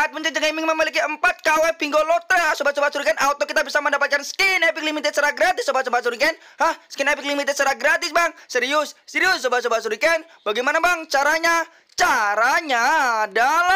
Saat mencet gaming memiliki 4 KW bingo lotre, sobat-sobat ah, Suriken, auto kita bisa mendapatkan skin Epic Limited secara gratis, sobat-sobat Suriken. Hah, skin Epic Limited secara gratis, Bang? Serius? Serius, sobat-sobat Suriken? Bagaimana, Bang? Caranya? Caranya adalah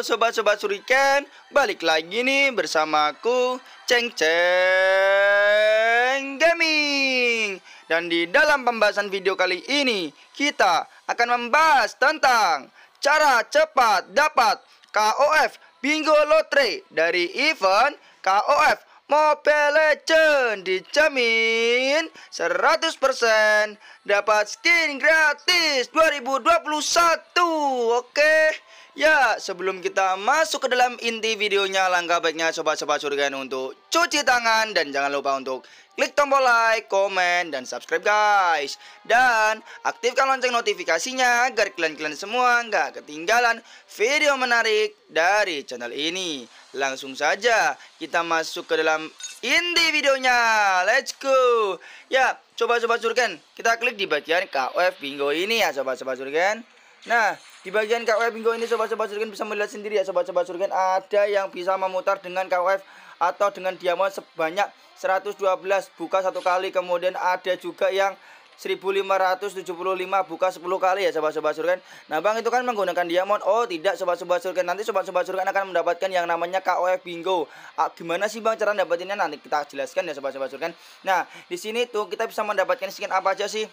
sobat-sobat Suriken, balik lagi nih bersamaku Ceng Ceng Gaming. Dan di dalam pembahasan video kali ini, kita akan membahas tentang cara cepat dapat KOF Bingo Lotre dari event KOF Mobile Legend dijamin 100% dapat skin gratis 2021. Oke. Ya, sebelum kita masuk ke dalam inti videonya, langkah baiknya sobat-sobat surga untuk cuci tangan dan jangan lupa untuk klik tombol like, komen, dan subscribe guys. Dan aktifkan lonceng notifikasinya agar kalian-kalian semua nggak ketinggalan video menarik dari channel ini. Langsung saja kita masuk ke dalam inti videonya. Let's go. Ya, sobat-sobat surgen, kita klik di bagian KOF Bingo ini ya sobat-sobat surgen. Nah, di bagian kof bingo ini sobat-sobat surgen bisa melihat sendiri ya sobat-sobat surgen ada yang bisa memutar dengan kof atau dengan diamond sebanyak 112 buka satu kali kemudian ada juga yang 1575 buka 10 kali ya sobat-sobat surgen Nah bang itu kan menggunakan diamond Oh tidak sobat-sobat surgen Nanti sobat-sobat surgen akan mendapatkan yang namanya KOF bingo ah, Gimana sih bang cara dapetinnya nanti kita jelaskan ya sobat-sobat surgen Nah di sini tuh kita bisa mendapatkan skin apa aja sih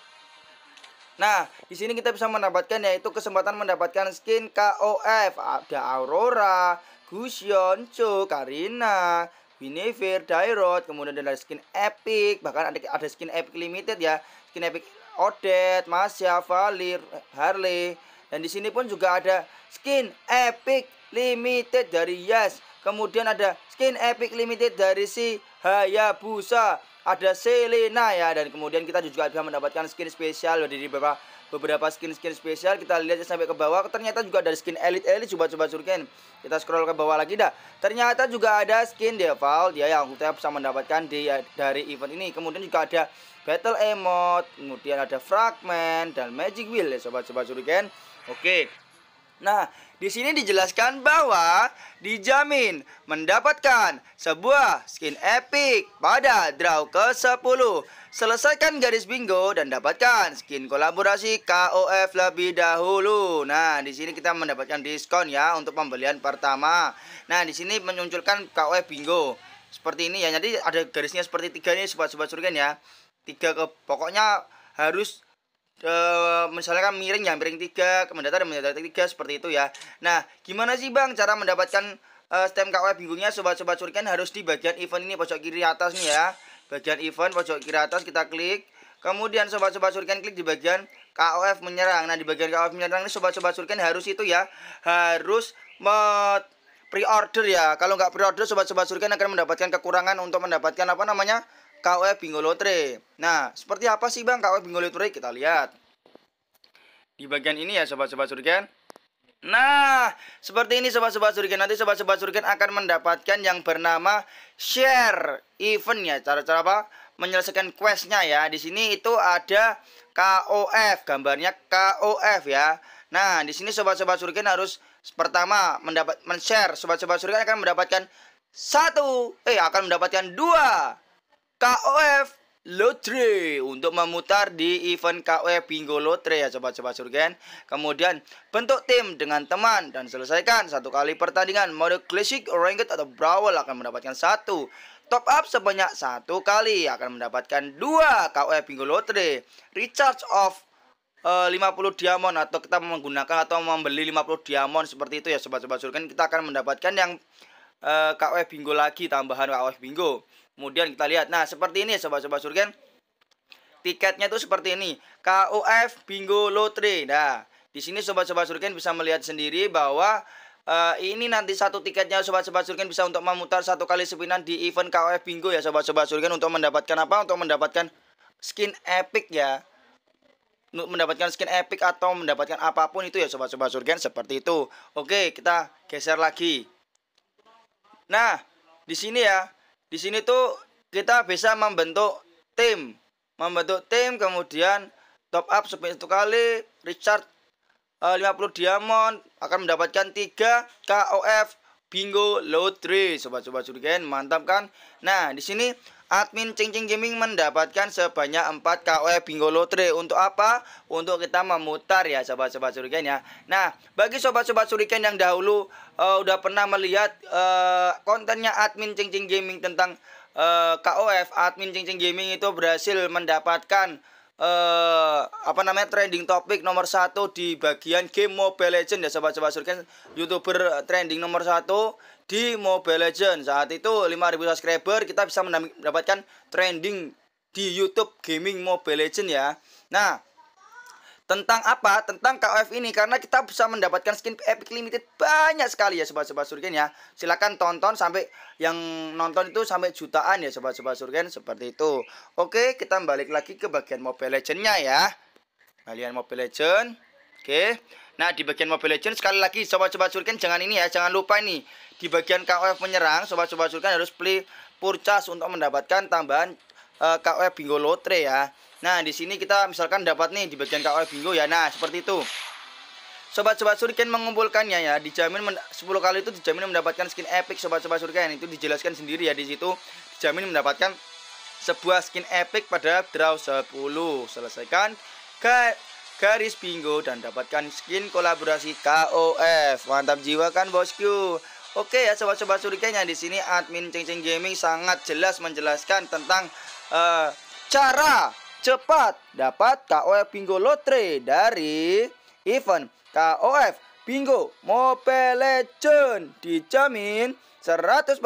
Nah, di sini kita bisa mendapatkan yaitu kesempatan mendapatkan skin KOF, ada Aurora, Gusion, Cho, Karina, Winifred, Dairot, kemudian ada skin Epic, bahkan ada ada skin Epic Limited ya, skin Epic Odette, Masya, Valir, Harley, dan di sini pun juga ada skin Epic Limited dari Yas, kemudian ada skin Epic Limited dari si Hayabusa, ada Selena ya dan kemudian kita juga bisa mendapatkan skin spesial dari beberapa beberapa skin-skin spesial kita lihat sampai ke bawah ternyata juga ada skin elite elite coba-coba surken kita scroll ke bawah lagi dah ternyata juga ada skin default ya yang kita bisa mendapatkan di dari event ini kemudian juga ada battle emote kemudian ada fragment dan magic wheel ya coba sobat surken oke Nah, di sini dijelaskan bahwa dijamin mendapatkan sebuah skin epic pada draw ke-10. Selesaikan garis bingo dan dapatkan skin kolaborasi KOF lebih dahulu. Nah, di sini kita mendapatkan diskon ya untuk pembelian pertama. Nah, di sini menunculkan KOF bingo. Seperti ini ya. Jadi ada garisnya seperti tiga ini sobat-sobat surgen ya. Tiga ke pokoknya harus Eh, misalnya kan miring ya miring tiga, mendata dan mendata tiga seperti itu ya. Nah, gimana sih bang cara mendapatkan uh, stem KW bingungnya sobat-sobat curikan harus di bagian event ini pojok kiri atas nih ya. Bagian event pojok kiri atas kita klik. Kemudian sobat-sobat curikan klik di bagian KOF menyerang. Nah, di bagian KOF menyerang ini sobat-sobat curikan harus itu ya, harus pre-order ya. Kalau nggak pre-order sobat-sobat curikan akan mendapatkan kekurangan untuk mendapatkan apa namanya? KW e Bingo Lotre. Nah, seperti apa sih Bang KW e Bingo Lotre? Kita lihat. Di bagian ini ya sobat-sobat surgen. Nah, seperti ini sobat-sobat surgen. Nanti sobat-sobat surgen akan mendapatkan yang bernama share event ya. Cara-cara apa? Menyelesaikan questnya ya. Di sini itu ada KOF, gambarnya KOF ya. Nah, di sini sobat-sobat surgen harus pertama mendapat men-share. Sobat-sobat surgen akan mendapatkan satu, eh akan mendapatkan dua KOF Lotre untuk memutar di event KOF Bingo Lotre ya coba-coba surgen Kemudian bentuk tim dengan teman dan selesaikan satu kali pertandingan Mode Classic, Ranked atau Brawl akan mendapatkan satu Top up sebanyak satu kali akan mendapatkan dua KOF Bingo Lotre Recharge of 50 eh, diamond atau kita menggunakan atau membeli 50 diamond seperti itu ya sobat-sobat surgen kita akan mendapatkan yang KOF eh, KW Bingo lagi tambahan KW Bingo. Kemudian kita lihat. Nah, seperti ini sobat-sobat surgen. Tiketnya itu seperti ini. KOF Bingo Lotre. Nah, di sini sobat-sobat surgen bisa melihat sendiri bahwa uh, ini nanti satu tiketnya sobat-sobat surgen bisa untuk memutar satu kali spinan di event KOF Bingo ya sobat-sobat surgen untuk mendapatkan apa? Untuk mendapatkan skin epic ya. Mendapatkan skin epic atau mendapatkan apapun itu ya sobat-sobat surgen seperti itu. Oke, kita geser lagi. Nah, di sini ya, di sini tuh kita bisa membentuk tim, membentuk tim kemudian top up sebanyak satu kali, Richard 50 eh, diamond akan mendapatkan 3 KOF bingo lotre sobat-sobat surgen, mantap kan nah di sini admin cincin gaming mendapatkan sebanyak 4 KOE bingo lotre untuk apa untuk kita memutar ya sobat-sobat surgen ya nah bagi sobat-sobat surgen yang dahulu uh, udah pernah melihat uh, kontennya admin cincin gaming tentang uh, eh, KOF e, admin cincin gaming itu berhasil mendapatkan eh, apa namanya trending topik nomor satu di bagian game Mobile Legend ya sobat-sobat surken youtuber trending nomor satu di Mobile Legend saat itu 5000 subscriber kita bisa mendapatkan trending di YouTube gaming Mobile Legend ya nah tentang apa? Tentang KOF ini karena kita bisa mendapatkan skin Epic Limited banyak sekali ya sobat-sobat Surgen ya. Silahkan tonton sampai yang nonton itu sampai jutaan ya sobat-sobat Surgen seperti itu. Oke, kita balik lagi ke bagian Mobile legendnya ya. Kalian Mobile legend Oke. Nah, di bagian Mobile legend sekali lagi sobat-sobat Surgen jangan ini ya, jangan lupa ini. Di bagian KOF menyerang, sobat-sobat Surgen harus beli purchase untuk mendapatkan tambahan uh, eh, KOF bingo lotre ya. Nah, di sini kita misalkan dapat nih di bagian KOE bingo ya. Nah, seperti itu. Sobat-sobat Suriken mengumpulkannya ya, dijamin 10 kali itu dijamin mendapatkan skin epic sobat-sobat Suriken. Itu dijelaskan sendiri ya di situ. Dijamin mendapatkan sebuah skin epic pada draw 10. Selesaikan ke garis bingo dan dapatkan skin kolaborasi KOF. Mantap jiwa kan bosku. Oke ya sobat-sobat Suriken ya di sini admin cengceng Gaming sangat jelas menjelaskan tentang uh, cara cepat dapat KOF Bingo Lotre dari event KOF Bingo Mobile Legend dijamin 100%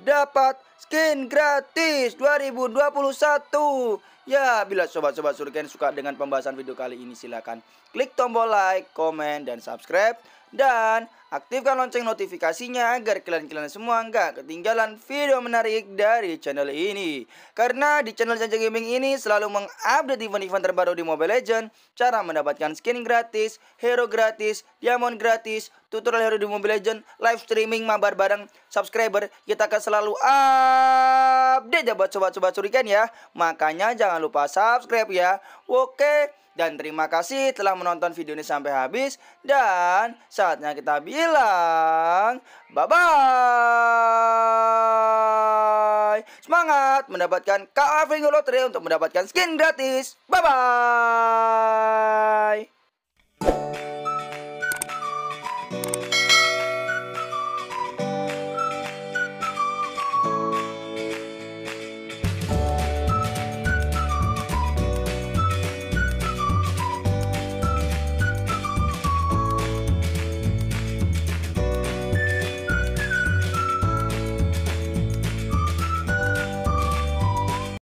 dapat skin gratis 2021. Ya, bila sobat-sobat Surken suka dengan pembahasan video kali ini silakan klik tombol like, komen, dan subscribe dan aktifkan lonceng notifikasinya agar kalian-kalian semua nggak ketinggalan video menarik dari channel ini. Karena di channel Janja Gaming ini selalu mengupdate event-event terbaru di Mobile Legend, cara mendapatkan skin gratis, hero gratis, diamond gratis, tutorial hero di Mobile Legend, live streaming mabar bareng subscriber, kita akan selalu up aja sobat-sobat sobat curikan ya. Makanya jangan lupa subscribe ya. Oke, dan terima kasih telah menonton video ini sampai habis. Dan saatnya kita bilang bye-bye. Semangat mendapatkan KAV Lotre Lottery untuk mendapatkan skin gratis. Bye-bye.